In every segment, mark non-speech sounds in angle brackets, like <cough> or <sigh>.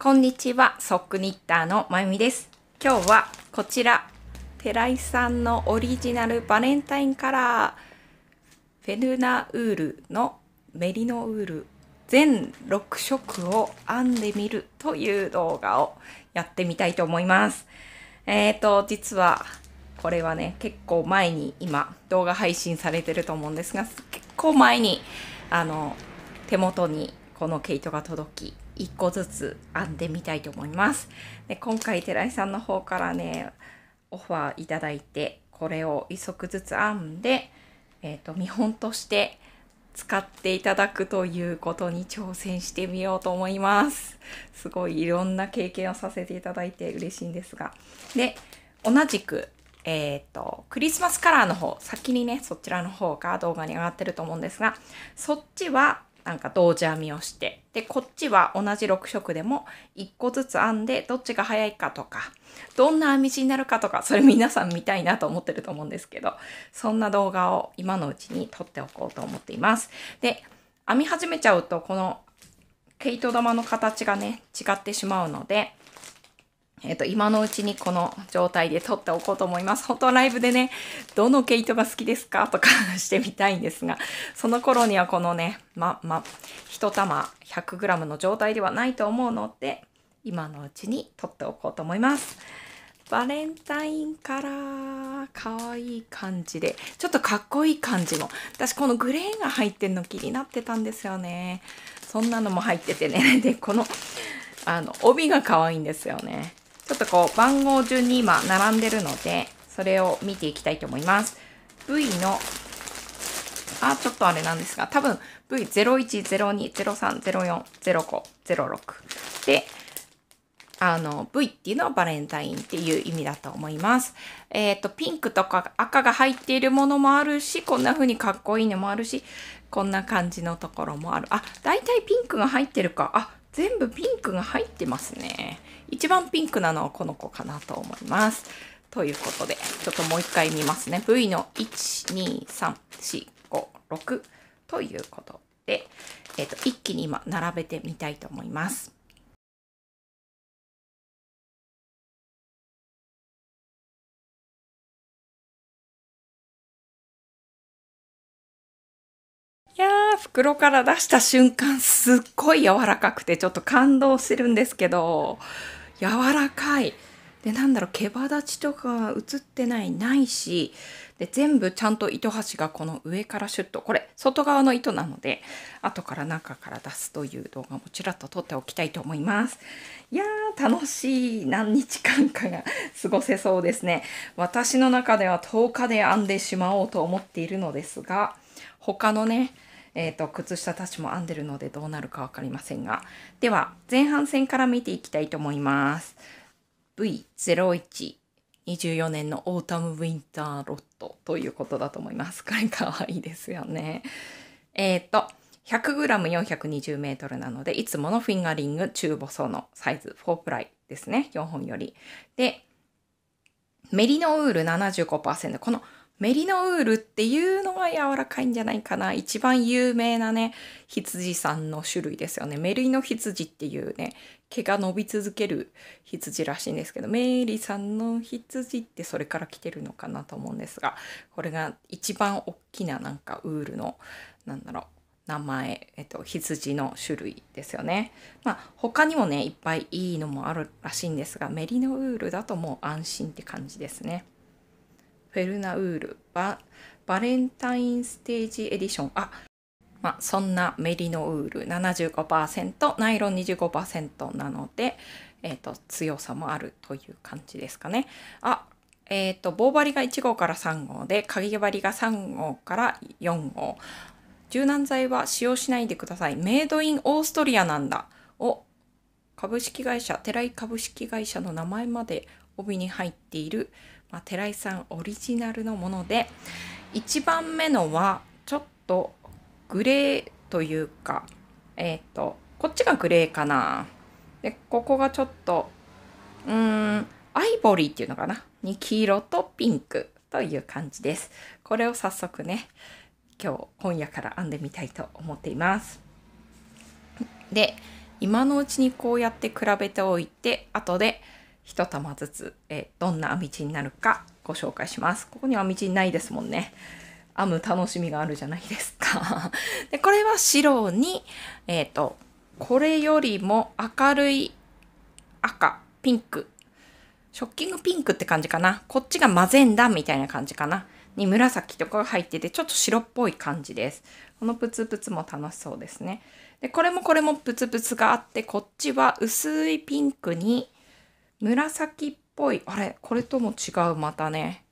こんにちは、ソックニッターのまゆみです。今日はこちら、寺井さんのオリジナルバレンタインカラー、フェルナウールのメリノウール全6色を編んでみるという動画をやってみたいと思います。えーと、実はこれはね、結構前に今動画配信されてると思うんですが、結構前にあの手元にこの毛糸が届き、1個ずつ編んでみたいと思います。で今回寺井さんの方からねオファーいただいてこれを1足ずつ編んで、えーと、見本として使っていただくということに挑戦してみようと思います。すごいいろんな経験をさせていただいて嬉しいんですが。で、同じく、えっ、ー、と、クリスマスカラーの方、先にね、そちらの方が動画に上がってると思うんですが、そっちはなんか同時編みをしてでこっちは同じ6色でも1個ずつ編んでどっちが早いかとかどんな編み地になるかとかそれ皆さん見たいなと思ってると思うんですけどそんな動画を今のうちに撮っておこうと思っています。で編み始めちゃうとこの毛糸玉の形がね違ってしまうのでえっと、今のうちにこの状態で撮っておこうと思います。本当はライブでね、どの毛糸が好きですかとかしてみたいんですが、その頃にはこのね、ま、ま、1玉 100g の状態ではないと思うので、今のうちに撮っておこうと思います。バレンタインから可愛い感じで、ちょっとかっこいい感じの。私このグレーが入ってんの気になってたんですよね。そんなのも入っててね。<laughs> で、この、あの、帯が可愛いんですよね。ちょっとこう番号順に今並んでるので、それを見ていきたいと思います。V の、あ、ちょっとあれなんですが、多分 V010203040506 で、あの、V っていうのはバレンタインっていう意味だと思います。えっ、ー、と、ピンクとか赤が入っているものもあるし、こんな風にかっこいいのもあるし、こんな感じのところもある。あ、だいたいピンクが入ってるか。あ、全部ピンクが入ってますね。一番ピンクなのはこの子かなと思います。ということで、ちょっともう一回見ますね。V の1、2、3、4、5、6ということで、えっ、ー、と、一気に今並べてみたいと思います。いやー、袋から出した瞬間、すっごい柔らかくて、ちょっと感動してるんですけど、柔らかいでなんだろう毛羽立ちとか映ってないないしで全部ちゃんと糸端がこの上からシュッとこれ外側の糸なので後から中から出すという動画もちらっと撮っておきたいと思いますいやー楽しい何日間かが過ごせそうですね私の中では10日で編んでしまおうと思っているのですが他のねえーと、靴下たちも編んでるのでどうなるか分かりませんがでは前半戦から見ていきたいと思います V0124 年のオータムウィンターロットということだと思いますこれかわいいですよねえっ、ー、と 100g420m なのでいつものフィンガリング中細のサイズ4プライですね4本よりでメリノウール75%この「メリノウールっていうのが柔らかいんじゃないかな。一番有名なね、羊さんの種類ですよね。メリノ羊っていうね、毛が伸び続ける羊らしいんですけど、メリさんの羊ってそれから来てるのかなと思うんですが、これが一番大きななんかウールの、なんだろう、名前、えっと、羊の種類ですよね。まあ、他にもね、いっぱいいいのもあるらしいんですが、メリノウールだともう安心って感じですね。フェルナウールババレンタインステージエディション。あ、まあ、そんなメリノウール75%、ナイロン25%なので、えー、と、強さもあるという感じですかね。あ、えっ、ー、と、棒針が1号から3号で、鍵針が3号から4号。柔軟剤は使用しないでください。メイドインオーストリアなんだ。を株式会社、寺井株式会社の名前まで帯に入っているまあ、寺井さんオリジナルのもので1番目のはちょっとグレーというかえっ、ー、とこっちがグレーかなでここがちょっとうーんアイボリーっていうのかなに黄色とピンクという感じですこれを早速ね今日今夜から編んでみたいと思っていますで今のうちにこうやって比べておいて後で1玉ずつ、えどんな編み地になるかご紹介します。ここには編み地ないですもんね。編む楽しみがあるじゃないですか。<laughs> で、これは白に、えっ、ー、と、これよりも明るい赤、ピンク、ショッキングピンクって感じかな。こっちが混ぜんだみたいな感じかな。に紫とかが入ってて、ちょっと白っぽい感じです。このプツプツも楽しそうですね。で、これもこれもプツプツがあって、こっちは薄いピンクに、紫っぽい、あれこれとも違う、またね。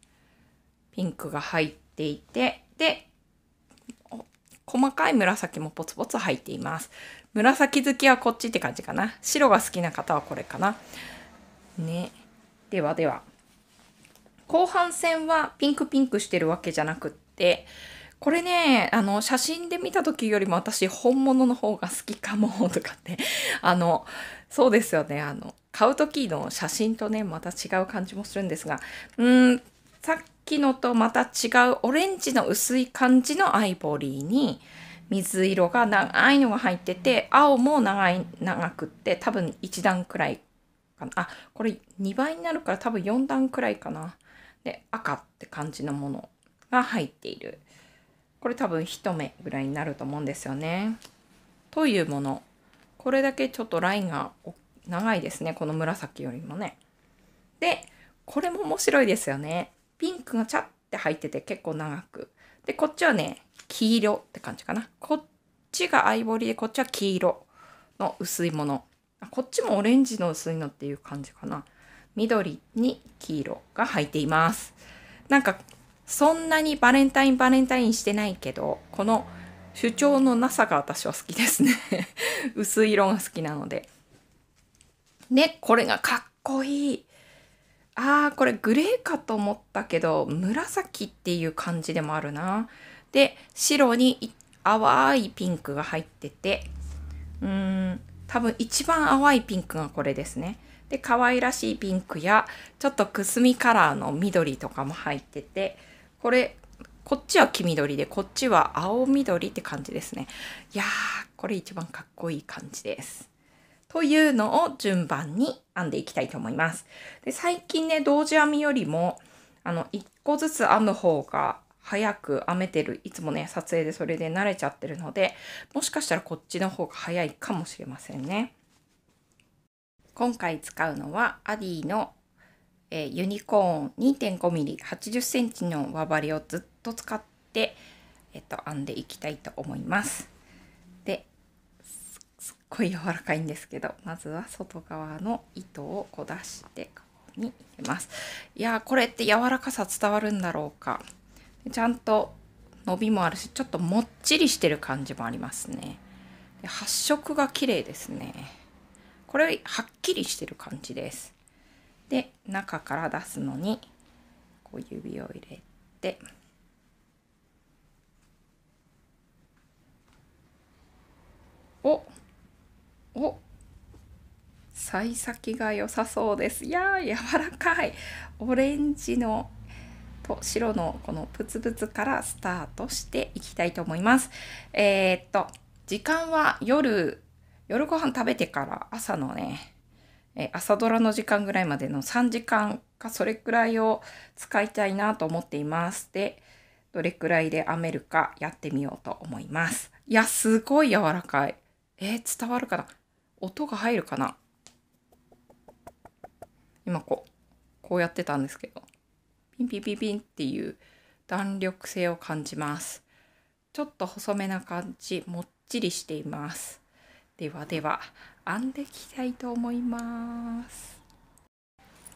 ピンクが入っていて、で、細かい紫もポツポツ入っています。紫好きはこっちって感じかな。白が好きな方はこれかな。ね。ではでは。後半戦はピンクピンクしてるわけじゃなくって、これね、あの、写真で見た時よりも私本物の方が好きかも、とかって、あの、そうですよね。あの、買う時の写真とね、また違う感じもするんですが、うん、さっきのとまた違うオレンジの薄い感じのアイボリーに、水色が長いのが入ってて、青も長い、長くって、多分1段くらいかな。あ、これ2倍になるから多分4段くらいかな。で、赤って感じのものが入っている。これ多分1目ぐらいになると思うんですよね。というものこれだけちょっとラインが長いですね。この紫よりもね。で、これも面白いですよね。ピンクがチャッて入ってて結構長く。で、こっちはね、黄色って感じかな。こっちがアイボリーで、こっちは黄色の薄いもの。こっちもオレンジの薄いのっていう感じかな。緑に黄色が入っています。なんか、そんなにバレンタインバレンタインしてないけど、この主張のなさが私は好きですね <laughs> 薄い色が好きなのでねこれがかっこいいあーこれグレーかと思ったけど紫っていう感じでもあるなで白に淡いピンクが入っててうーん多分一番淡いピンクがこれですねで可愛らしいピンクやちょっとくすみカラーの緑とかも入っててこれこっちは黄緑でこっちは青緑って感じですねいやーこれ一番かっこいい感じですというのを順番に編んでいきたいと思いますで最近ね同時編みよりもあの1個ずつ編む方が早く編めてるいつもね撮影でそれで慣れちゃってるのでもしかしたらこっちの方が早いかもしれませんね今回使うのはアディのえー、ユニコーン 2.5mm80cm の輪針をずっと使って、えっと、編んでいきたいと思います。ですっごい柔らかいんですけどまずは外側の糸をこう出してここに入れます。いやこれって柔らかさ伝わるんだろうか。ちゃんと伸びもあるしちょっともっちりしてる感じもありますね。で発色が綺麗ですね。これはっきりしてる感じです。で中から出すのにこう指を入れて。おお幸先が良さそうです。いやー柔らかいオレンジのと白のこのプツプツからスタートしていきたいと思います。えー、っと時間は夜夜ご飯食べてから朝のねえ朝ドラの時間ぐらいまでの3時間かそれくらいを使いたいなと思っています。で、どれくらいで編めるかやってみようと思います。いや、すごい柔らかい。えー、伝わるかな音が入るかな今こう、こうやってたんですけど、ピンピンピンピンっていう弾力性を感じます。ちょっと細めな感じ、もっちりしています。ではでは。編んでいきたいと思います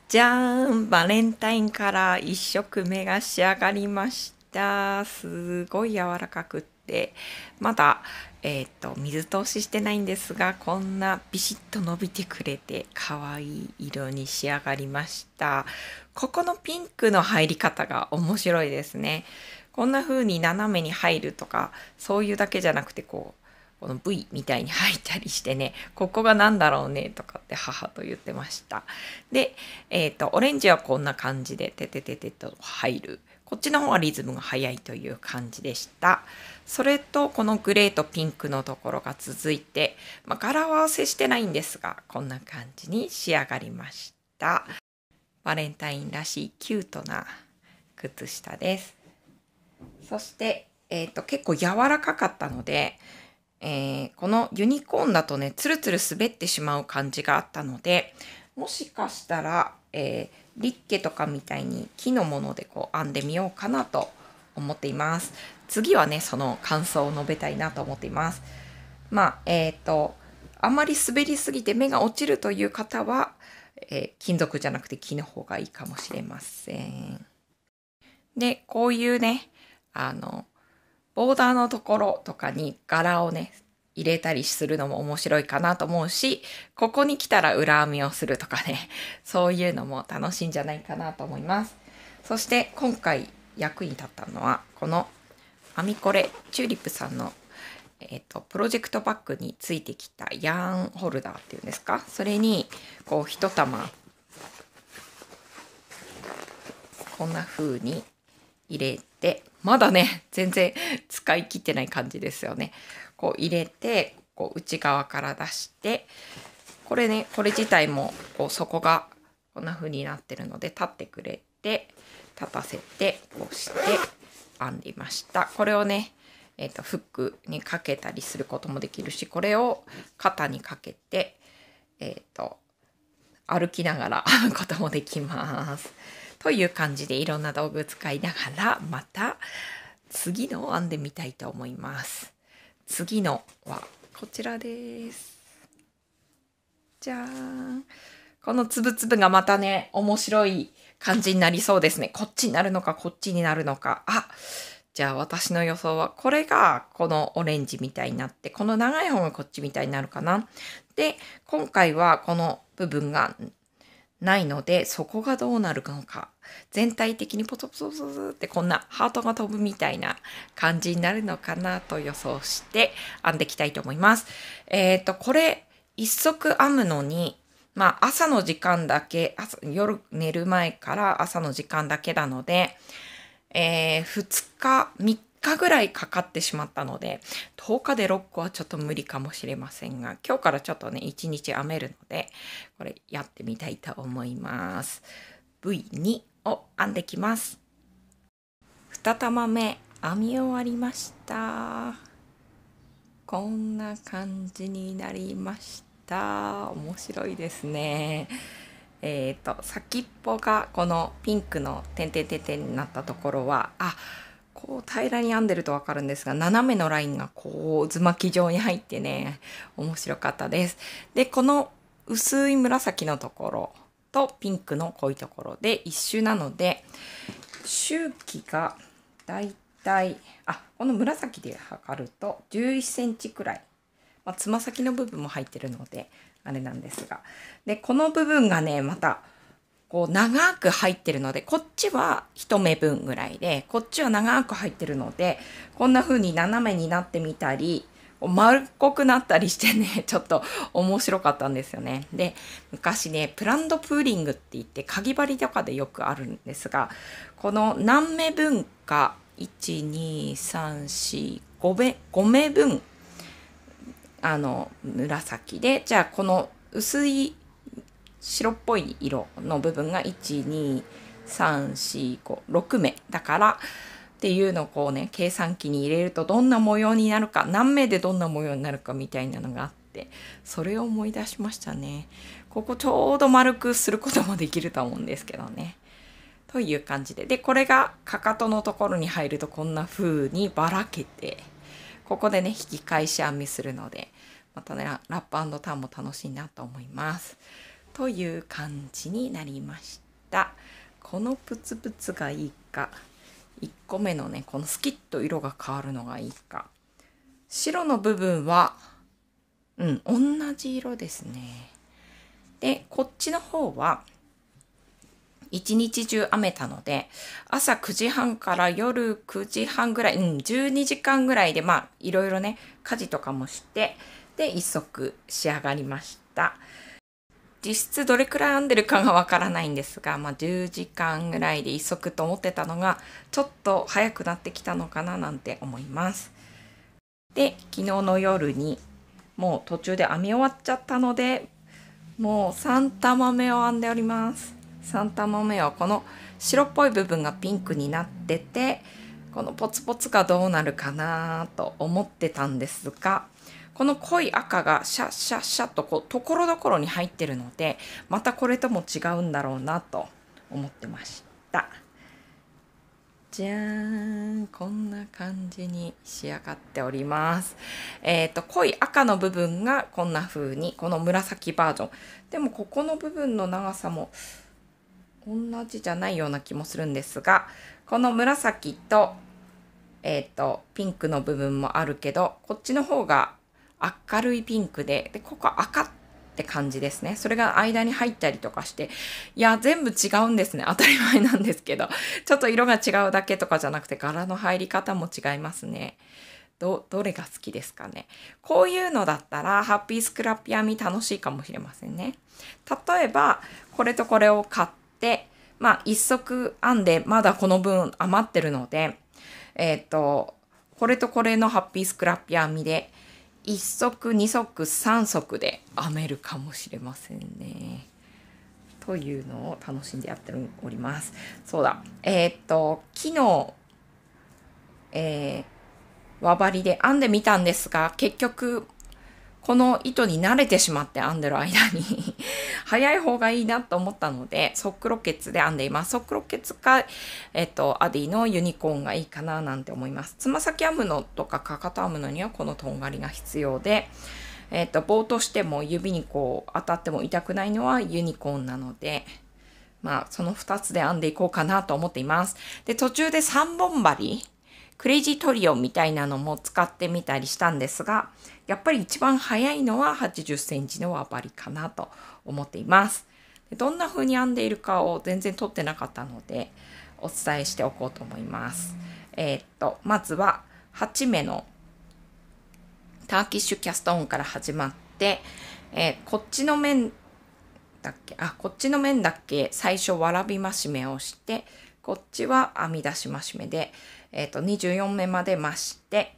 じゃーんバレンタインから1色目が仕上がりましたすごい柔らかくってまだえっ、ー、と水通ししてないんですがこんなビシッと伸びてくれて可愛い色に仕上がりましたここのピンクの入り方が面白いですねこんな風に斜めに入るとかそういうだけじゃなくてこうこの V みたいに入ったりしてね、ここが何だろうねとかって母と言ってました。で、えっ、ー、と、オレンジはこんな感じで、ててててと入る。こっちの方はリズムが速いという感じでした。それと、このグレーとピンクのところが続いて、まあ、柄は合わせしてないんですが、こんな感じに仕上がりました。バレンタインらしいキュートな靴下です。そして、えっ、ー、と、結構柔らかかったので、えー、このユニコーンだとね、ツルツル滑ってしまう感じがあったので、もしかしたら、えー、リッケとかみたいに木のものでこう編んでみようかなと思っています。次はね、その感想を述べたいなと思っています。まあ、えっ、ー、と、あまり滑りすぎて目が落ちるという方は、えー、金属じゃなくて木の方がいいかもしれません。で、こういうね、あの、オーダーのところとかに柄をね、入れたりするのも面白いかなと思うし、ここに来たら裏編みをするとかね、<laughs> そういうのも楽しいんじゃないかなと思います。そして今回役に立ったのは、この編みこれ、チューリップさんの、えっ、ー、と、プロジェクトバッグについてきたヤーンホルダーっていうんですか、それに、こう一玉、こんな風に入れでまだね <laughs> 全然使い切ってない感じですよね。こう入れてこう内側から出してこれねこれ自体もこう底がこんな風になってるので立ってくれて立たせてこうして編んいました。これをねえーと、フックにかけたりすることもできるしこれを肩にかけて、えーと歩きながら <laughs> 編むこともできます。という感じでいろんな道具使いながらまた次のを編んでみたいと思います。次のはこちらです。じゃーん。このつぶつぶがまたね、面白い感じになりそうですね。こっちになるのか、こっちになるのか。あ、じゃあ私の予想は、これがこのオレンジみたいになって、この長い方がこっちみたいになるかな。で、今回はこの部分がないので、そこがどうなるのか。全体的にポツポツポトってこんなハートが飛ぶみたいな感じになるのかなと予想して編んでいきたいと思います。えっ、ー、と、これ、一足編むのに、まあ、朝の時間だけ、夜寝る前から朝の時間だけなので、えー、2日、3日ぐらいかかってしまったので、10日で6個はちょっと無理かもしれませんが、今日からちょっとね、1日編めるので、これやってみたいと思います。V2 を編んできます。2玉目編み終わりました。こんな感じになりました。面白いですね。えっ、ー、と、先っぽがこのピンクの点々点々になったところは、あ、こう平らに編んでるとわかるんですが斜めのラインがこう渦巻き状に入ってね面白かったです。でこの薄い紫のところとピンクの濃いところで一周なので周期がだいたいあこの紫で測ると11センチくらいまあ、つま先の部分も入ってるのであれなんですがでこの部分がねまたこう長く入ってるので、こっちは一目分ぐらいで、こっちは長く入ってるので、こんな風に斜めになってみたり、丸っこくなったりしてね、<laughs> ちょっと面白かったんですよね。で、昔ね、プランドプーリングって言って、かぎ針とかでよくあるんですが、この何目分か、1、2、3、4、5目、5目分、あの、紫で、じゃあこの薄い白っぽい色の部分が12345 6目だからっていうのをこうね計算機に入れるとどんな模様になるか何目でどんな模様になるかみたいなのがあってそれを思い出しましたね。ここちょうど丸くすることもできると思うんですけどね。という感じで。で、これがかかとのところに入るとこんな風にばらけて、ここでね、引き返し編みするので、またね、ラップターンも楽しいなと思います。という感じになりましたこのプツプツがいいか1個目のねこのスキッと色が変わるのがいいか白の部分はうん同じ色ですねでこっちの方は一日中雨たので、朝9時半から夜9時半ぐらい、うん、12時間ぐらいで、まあ、いろいろね、家事とかもして、で、一足仕上がりました。実質どれくらい編んでるかがわからないんですが、まあ、10時間ぐらいで一足と思ってたのがちょっと早くなってきたのかななんて思います。で昨日の夜にもう途中で編み終わっちゃったのでもう3玉目を編んでおります。3玉目はこの白っぽい部分がピンクになっててこのポツポツがどうなるかなと思ってたんですがこの濃い赤がシャッシャッシャッとこう、ところどころに入ってるので、またこれとも違うんだろうなと思ってました。じゃーんこんな感じに仕上がっております。えっ、ー、と濃い赤の部分がこんな風にこの紫バージョンでもここの部分の長さも同じじゃないような気もするんですがこの紫と,、えっ、ー、とピンクの部分もあるけどこっちの方が明るいピンクで、で、ここ赤って感じですね。それが間に入ったりとかして、いや、全部違うんですね。当たり前なんですけど、ちょっと色が違うだけとかじゃなくて、柄の入り方も違いますね。ど、どれが好きですかね。こういうのだったら、ハッピースクラッピ編み楽しいかもしれませんね。例えば、これとこれを買って、まあ、一足編んで、まだこの分余ってるので、えっ、ー、と、これとこれのハッピースクラッピ編みで、1足2足3足で編めるかもしれませんね。というのを楽しんでやっております。そうだ。えー、っと、昨日、えー、輪針で編んでみたんですが、結局この糸に慣れてしまって編んでる間に <laughs> 早い方がいいなと思ったので、ソックロケツで編んでいます。ソックロケツか、えっと、アディのユニコーンがいいかななんて思います。つま先編むのとかかかと編むのにはこのとんがりが必要で、えっと、棒としても指にこう当たっても痛くないのはユニコーンなので、まあ、その2つで編んでいこうかなと思っています。で、途中で3本針クレイジートリオみたいなのも使ってみたりしたんですが、やっぱり一番早いのは80センチの輪針かなと思っています。どんな風に編んでいるかを全然撮ってなかったので、お伝えしておこうと思います。えー、っと、まずは8目のターキッシュキャストオンから始まって、えー、こっちの面だっけあこっちの面だっけ最初わらび増し目をしてこっちは編み出し増し目で、えっ、ー、と、24目まで増して、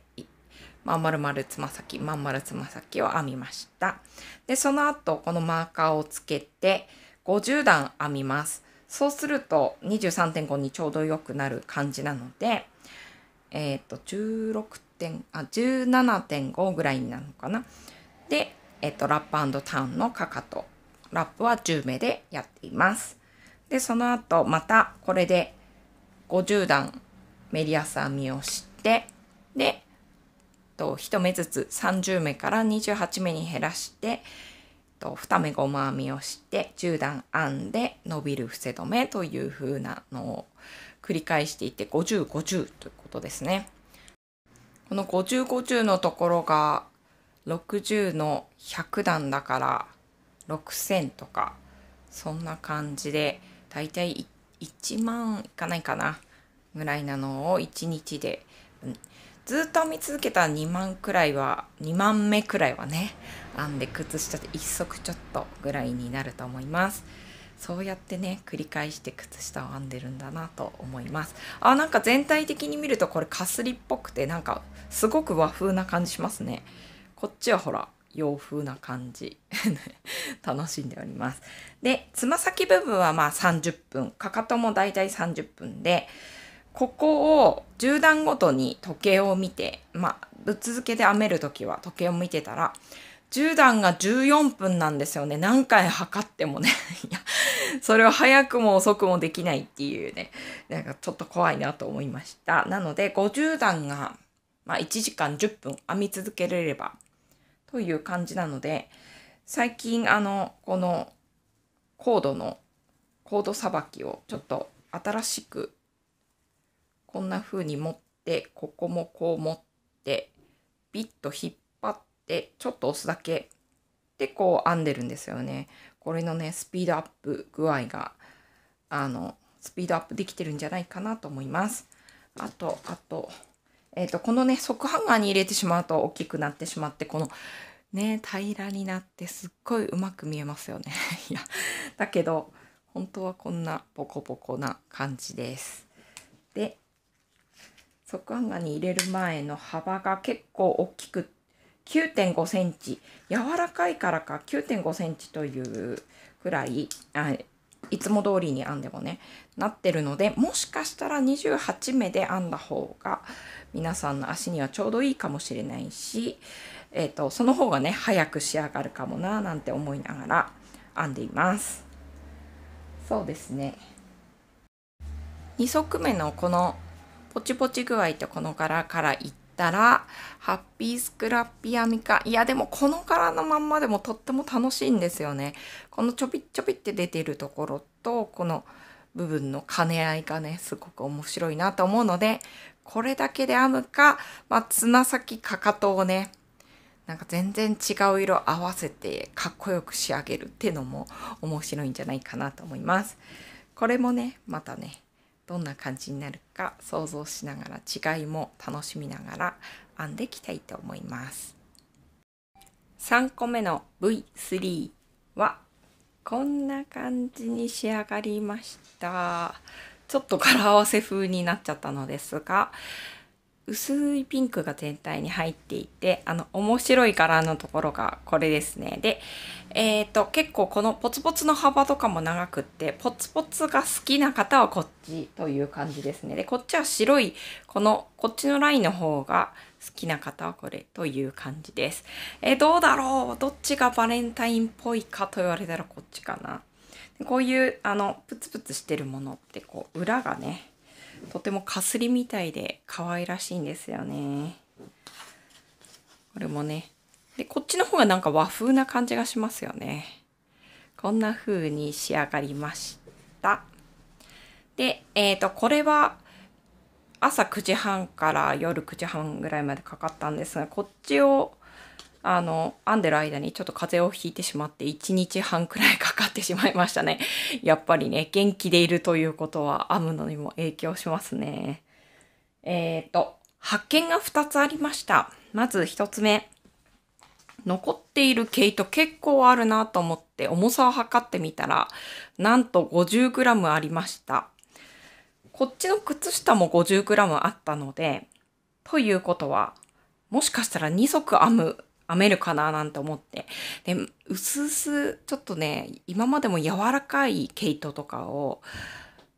まん丸々つま先、まん丸つま先を編みました。で、その後、このマーカーをつけて、50段編みます。そうすると、23.5にちょうどよくなる感じなので、えっ、ー、と、16点、あ、17.5ぐらいになるのかな。で、えっ、ー、と、ラップターンのかかと。ラップは10目でやっています。で、その後、またこれで50段メリアス編みをしてでと1目ずつ30目から28目に減らしてと2目ゴム編みをして10段編んで伸びる伏せ止めという風なのを繰り返していって5050ということですね。この5050 50のところが60の100段だから6000とかそんな感じでだいたい1万いかないかなぐらいなのを1日で、うん、ずっと編み続けた2万くらいは2万目くらいはね編んで靴下で1足ちょっとぐらいになると思いますそうやってね繰り返して靴下を編んでるんだなと思いますあなんか全体的に見るとこれかすりっぽくてなんかすごく和風な感じしますねこっちはほら洋風な感じ <laughs> 楽しんでおりますでつま先部分はまあ30分かかともだいたい30分でここを10段ごとに時計を見て、まあ、ぶっ続けで編める時は時計を見てたら、10段が14分なんですよね。何回測ってもね。<laughs> いや、それを早くも遅くもできないっていうね、なんかちょっと怖いなと思いました。なので、50段が、まあ、1時間10分編み続けられればという感じなので、最近あの、このコードのコードさばきをちょっと新しくこんな風に持ってここもこう持ってピッと引っ張ってちょっと押すだけでこう編んでるんですよね。これのねスピードアップ具合があのスピードアップできてるんじゃないかなと思います。あとあと,、えーと、とこのね側ハンガーに入れてしまうと大きくなってしまってこのね平らになってすっごいうまく見えますよね。<laughs> いやだけど本当はこんなポコポコな感じです。で側ハガに入れる前の幅が結構大きく9.5センチ柔らかいからか9.5センチというくらいあいつも通りに編んでもねなってるのでもしかしたら28目で編んだ方が皆さんの足にはちょうどいいかもしれないし、えーと、とその方がね早く仕上がるかもななんて思いながら編んでいます。そうですね2足目のこのポチポチ具合とこの柄からいったら、ハッピースクラッピアミカ。いや、でもこの柄のまんまでもとっても楽しいんですよね。このちょびっちょびって出てるところと、この部分の兼ね合いがね、すごく面白いなと思うので、これだけで編むか、まあ、つま先、かかとをね、なんか全然違う色合わせてかっこよく仕上げるってのも面白いんじゃないかなと思います。これもね、またね、どんな感じになるか想像しながら違いも楽しみながら編んでいきたいと思います。3個目の V3 はこんな感じに仕上がりました。ちょっとカラー合わせ風になっちゃったのですが、薄いピンクが全体に入っていて、あの、面白い柄のところがこれですね。で、えっ、ー、と、結構このポツポツの幅とかも長くって、ポツポツが好きな方はこっちという感じですね。で、こっちは白い、この、こっちのラインの方が好きな方はこれという感じです。えー、どうだろうどっちがバレンタインっぽいかと言われたらこっちかな。こういう、あの、プツプツしてるものって、こう、裏がね、とてもかすりみたいで可愛らしいんですよね。これもね。で、こっちの方がなんか和風な感じがしますよね。こんな風に仕上がりました。で、えっ、ー、と、これは朝9時半から夜9時半ぐらいまでかかったんですが、こっちをあの編んでる間にちょっと風邪をひいてしまって1日半くらいかかってしまいましたね <laughs> やっぱりね元気でいるということは編むのにも影響しますねえっ、ー、と発見が2つありましたまず1つ目残っている毛糸結構あるなと思って重さを測ってみたらなんと 50g ありましたこっちの靴下も 50g あったのでということはもしかしたら2足編む編めるかななんて思って。で、うすうす、ちょっとね、今までも柔らかい毛糸とかを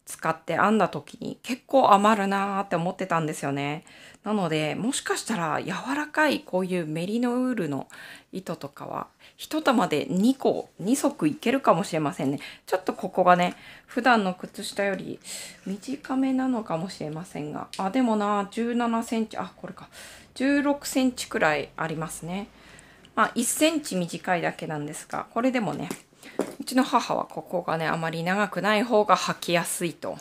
使って編んだ時に結構余るなーって思ってたんですよね。なので、もしかしたら柔らかいこういうメリノウールの糸とかは、1玉で2個、2足いけるかもしれませんね。ちょっとここがね、普段の靴下より短めなのかもしれませんが、あ、でもな、17センチ、あ、これか、16センチくらいありますね。まあ、1センチ短いだけなんですが、これでもね、うちの母はここがね、あまり長くない方が履きやすいと。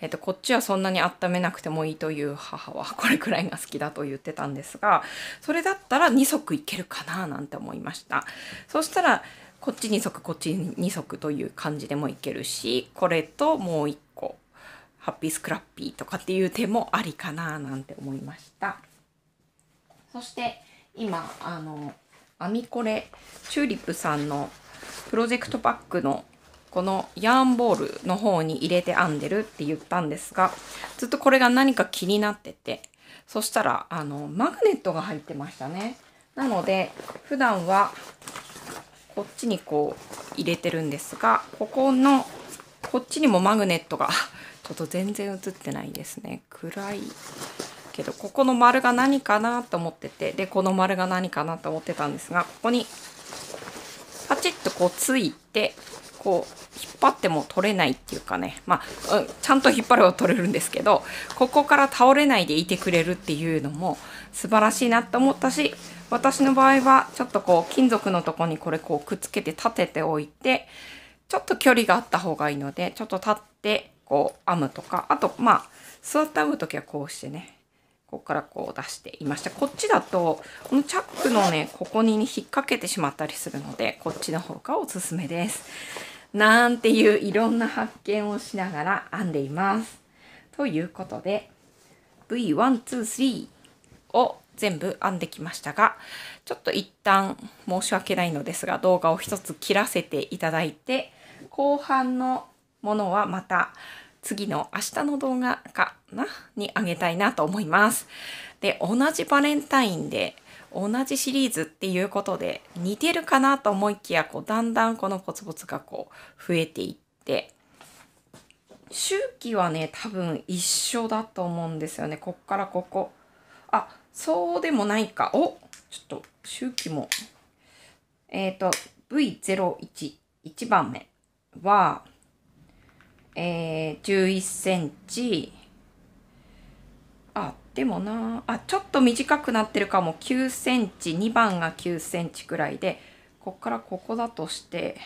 えっと、こっちはそんなに温めなくてもいいという母はこれくらいが好きだと言ってたんですが、それだったら2足いけるかななんて思いました。そしたら、こっち2足、こっち2足という感じでもいけるし、これともう1個、ハッピースクラッピーとかっていう手もありかななんて思いました。そして、今、あの、アミコレチューリップさんのプロジェクトパックのこのヤーンボールの方に入れて編んでるって言ったんですが、ずっとこれが何か気になってて、そしたら、あの、マグネットが入ってましたね。なので、普段はこっちにこう入れてるんですが、ここの、こっちにもマグネットが、<laughs> ちょっと全然映ってないですね。暗い。けどここの丸が何かなと思っててでこの丸が何かなと思ってたんですがここにパチッとこうついてこう引っ張っても取れないっていうかねまあ、うん、ちゃんと引っ張れば取れるんですけどここから倒れないでいてくれるっていうのも素晴らしいなと思ったし私の場合はちょっとこう金属のとこにこれこうくっつけて立てておいてちょっと距離があった方がいいのでちょっと立ってこう編むとかあとまあ座って編む時はこうしてねここからこう出していました。こっちだと、このチャックのね、ここに、引っ掛けてしまったりするので、こっちの方がおすすめです。なんていういろんな発見をしながら編んでいます。ということで、V123 を全部編んできましたが、ちょっと一旦申し訳ないのですが、動画を一つ切らせていただいて、後半のものはまた、次の明日の動画かなにあげたいなと思います。で、同じバレンタインで、同じシリーズっていうことで似てるかなと思いきやこうだんだんこのコツコツがこう増えていって周期はね多分一緒だと思うんですよねこっからここあそうでもないかおちょっと周期もえっ、ー、と V011 番目はえー、11センチ。あ、でもなあ、ちょっと短くなってるかも。9センチ、2番が9センチくらいで、こっからここだとして、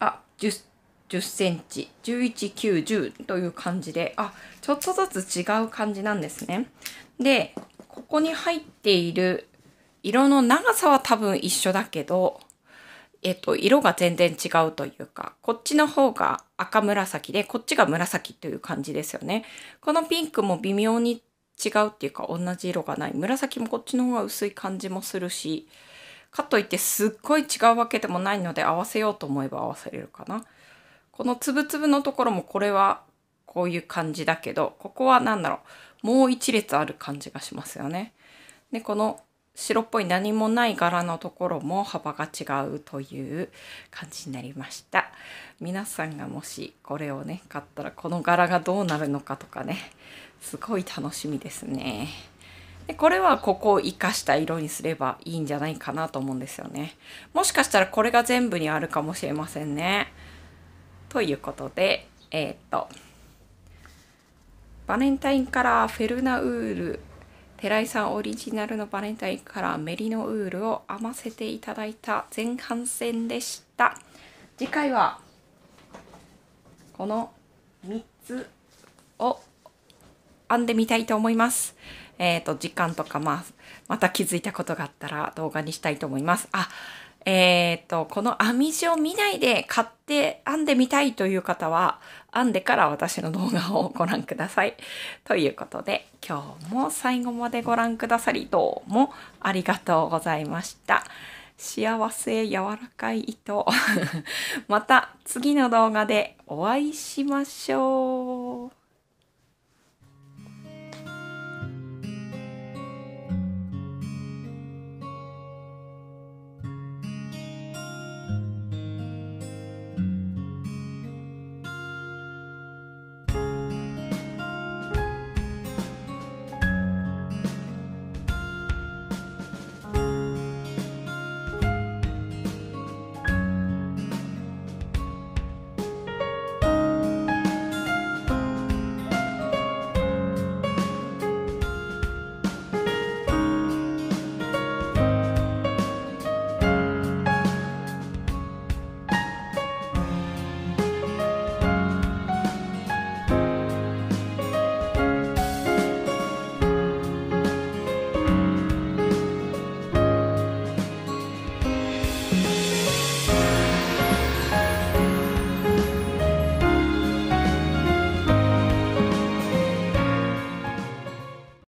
あ、10、10センチ、11、9、10という感じで、あ、ちょっとずつ違う感じなんですね。で、ここに入っている色の長さは多分一緒だけど、えっと、色が全然違うというか、こっちの方が赤紫で、こっちが紫という感じですよね。このピンクも微妙に違うっていうか同じ色がない。紫もこっちの方が薄い感じもするし、かといってすっごい違うわけでもないので合わせようと思えば合わせれるかな。このつぶつぶのところもこれはこういう感じだけど、ここは何だろう、もう一列ある感じがしますよね。で、この白っぽい何もない柄のところも幅が違うという感じになりました皆さんがもしこれをね買ったらこの柄がどうなるのかとかねすごい楽しみですねでこれはここを生かした色にすればいいんじゃないかなと思うんですよねもしかしたらこれが全部にあるかもしれませんねということでえー、っとバレンタインカラーフェルナウール寺井さんオリジナルのバレンタインからメリノウールを編ませていただいた前半戦でした次回はこの3つを編んでみたいと思います。えっ、ー、と、時間とか、まあ、また気づいたことがあったら動画にしたいと思います。あ、えっ、ー、と、この編み地を見ないで買って編んでみたいという方は、編んでから私の動画をご覧ください。ということで今日も最後までご覧くださりどうもありがとうございました。幸せ柔らかい糸 <laughs> また次の動画でお会いしましょう。